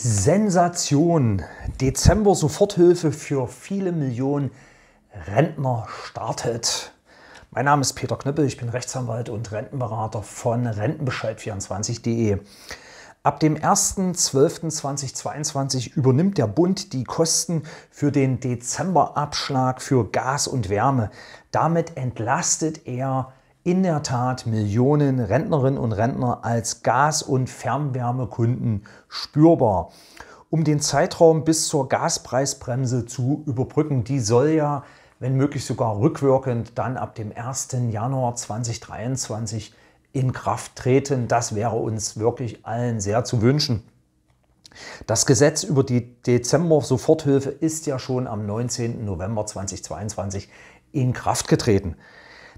Sensation! Dezember Soforthilfe für viele Millionen Rentner startet. Mein Name ist Peter Knüppel, ich bin Rechtsanwalt und Rentenberater von Rentenbescheid24.de. Ab dem 1.12.2022 übernimmt der Bund die Kosten für den Dezemberabschlag für Gas und Wärme. Damit entlastet er in der Tat Millionen Rentnerinnen und Rentner als Gas- und Fernwärmekunden spürbar. Um den Zeitraum bis zur Gaspreisbremse zu überbrücken, die soll ja, wenn möglich sogar rückwirkend, dann ab dem 1. Januar 2023 in Kraft treten. Das wäre uns wirklich allen sehr zu wünschen. Das Gesetz über die Dezember-Soforthilfe ist ja schon am 19. November 2022 in Kraft getreten.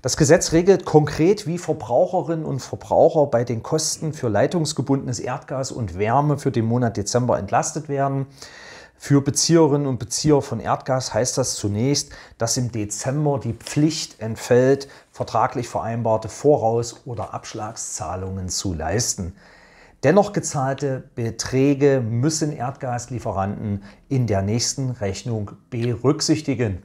Das Gesetz regelt konkret, wie Verbraucherinnen und Verbraucher bei den Kosten für leitungsgebundenes Erdgas und Wärme für den Monat Dezember entlastet werden. Für Bezieherinnen und Bezieher von Erdgas heißt das zunächst, dass im Dezember die Pflicht entfällt, vertraglich vereinbarte Voraus- oder Abschlagszahlungen zu leisten. Dennoch gezahlte Beträge müssen Erdgaslieferanten in der nächsten Rechnung berücksichtigen.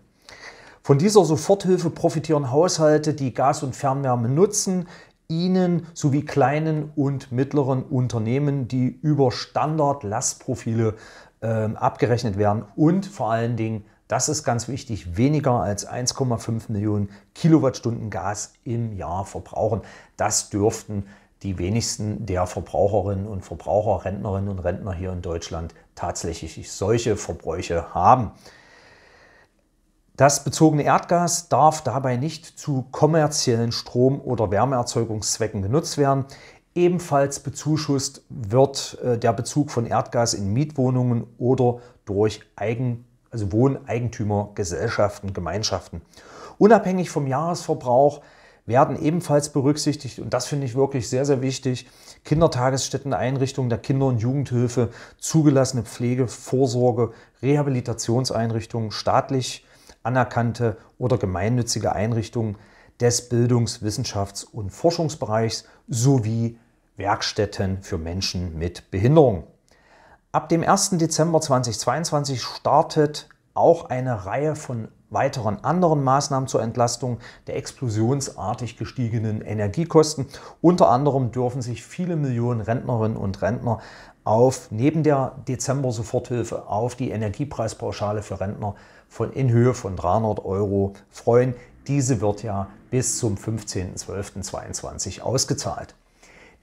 Von dieser Soforthilfe profitieren Haushalte, die Gas- und Fernwärme nutzen, Ihnen sowie kleinen und mittleren Unternehmen, die über Standard-Lastprofile äh, abgerechnet werden und vor allen Dingen, das ist ganz wichtig, weniger als 1,5 Millionen Kilowattstunden Gas im Jahr verbrauchen. Das dürften die wenigsten der Verbraucherinnen und Verbraucher, Rentnerinnen und Rentner hier in Deutschland tatsächlich solche Verbräuche haben. Das bezogene Erdgas darf dabei nicht zu kommerziellen Strom- oder Wärmeerzeugungszwecken genutzt werden. Ebenfalls bezuschusst wird äh, der Bezug von Erdgas in Mietwohnungen oder durch Eigen, also Wohneigentümer, Gesellschaften, Gemeinschaften. Unabhängig vom Jahresverbrauch werden ebenfalls berücksichtigt, und das finde ich wirklich sehr, sehr wichtig, Kindertagesstätten, Einrichtungen der Kinder- und Jugendhilfe, zugelassene Pflege, Vorsorge, Rehabilitationseinrichtungen, staatlich anerkannte oder gemeinnützige Einrichtungen des Bildungs-, Wissenschafts- und Forschungsbereichs sowie Werkstätten für Menschen mit Behinderung. Ab dem 1. Dezember 2022 startet auch eine Reihe von weiteren anderen Maßnahmen zur Entlastung der explosionsartig gestiegenen Energiekosten. Unter anderem dürfen sich viele Millionen Rentnerinnen und Rentner auf neben der Dezember-Soforthilfe auf die Energiepreispauschale für Rentner von in Höhe von 300 Euro freuen. Diese wird ja bis zum 15.12.22 ausgezahlt.